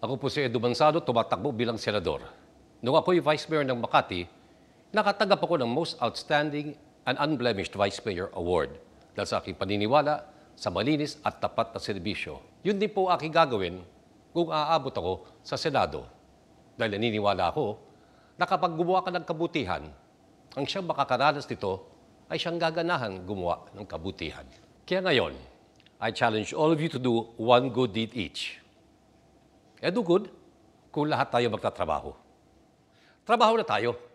Ako po si Edu Bansado, tumatakbo bilang senador. Nung ako'y Vice Mayor ng Makati, nakatanggap ako ng Most Outstanding and Unblemished Vice Mayor Award dahil sa aking paniniwala sa malinis at tapat na serbisyo. Yun din po aking gagawin kung aabot ako sa Senado. Dahil naniniwala ako na kapag gumawa ka ng kabutihan, ang siyang makakaranas nito ay siyang gaganahan gumawa ng kabutihan. Kaya ngayon, I challenge all of you to do one good deed each. E good kung lahat tayo magtatrabaho. Trabaho na tayo.